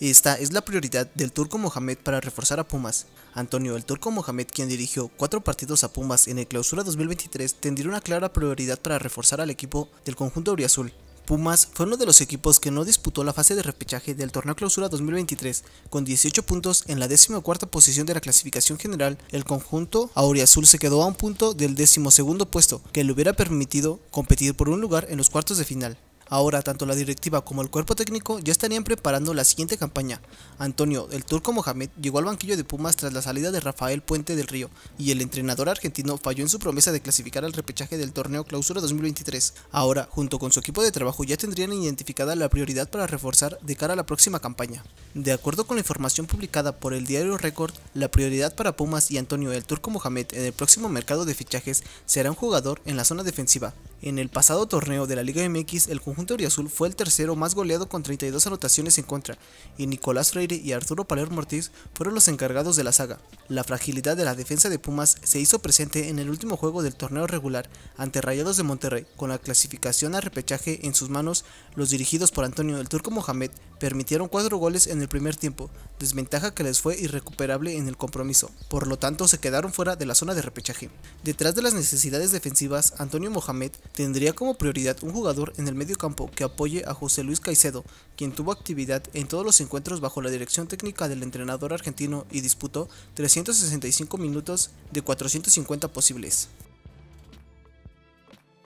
Esta es la prioridad del Turco Mohamed para reforzar a Pumas. Antonio, el Turco Mohamed, quien dirigió cuatro partidos a Pumas en el clausura 2023, tendría una clara prioridad para reforzar al equipo del conjunto auriazul. Pumas fue uno de los equipos que no disputó la fase de repechaje del torneo clausura 2023, con 18 puntos en la cuarta posición de la clasificación general, el conjunto auriazul se quedó a un punto del segundo puesto, que le hubiera permitido competir por un lugar en los cuartos de final. Ahora tanto la directiva como el cuerpo técnico ya estarían preparando la siguiente campaña. Antonio, el turco Mohamed, llegó al banquillo de Pumas tras la salida de Rafael Puente del Río y el entrenador argentino falló en su promesa de clasificar al repechaje del torneo Clausura 2023. Ahora, junto con su equipo de trabajo, ya tendrían identificada la prioridad para reforzar de cara a la próxima campaña. De acuerdo con la información publicada por el diario Record, la prioridad para Pumas y Antonio el Turco Mohamed en el próximo mercado de fichajes será un jugador en la zona defensiva, en el pasado torneo de la Liga MX, el conjunto Azul fue el tercero más goleado con 32 anotaciones en contra, y Nicolás Freire y Arturo Palermo Ortiz fueron los encargados de la saga. La fragilidad de la defensa de Pumas se hizo presente en el último juego del torneo regular ante Rayados de Monterrey, con la clasificación a repechaje en sus manos, los dirigidos por Antonio el Turco Mohamed permitieron cuatro goles en el primer tiempo, desventaja que les fue irrecuperable en el compromiso, por lo tanto se quedaron fuera de la zona de repechaje. Detrás de las necesidades defensivas, Antonio Mohamed tendría como prioridad un jugador en el medio campo que apoye a José Luis Caicedo, quien tuvo actividad en todos los encuentros bajo la dirección técnica del entrenador argentino y disputó 365 minutos de 450 posibles.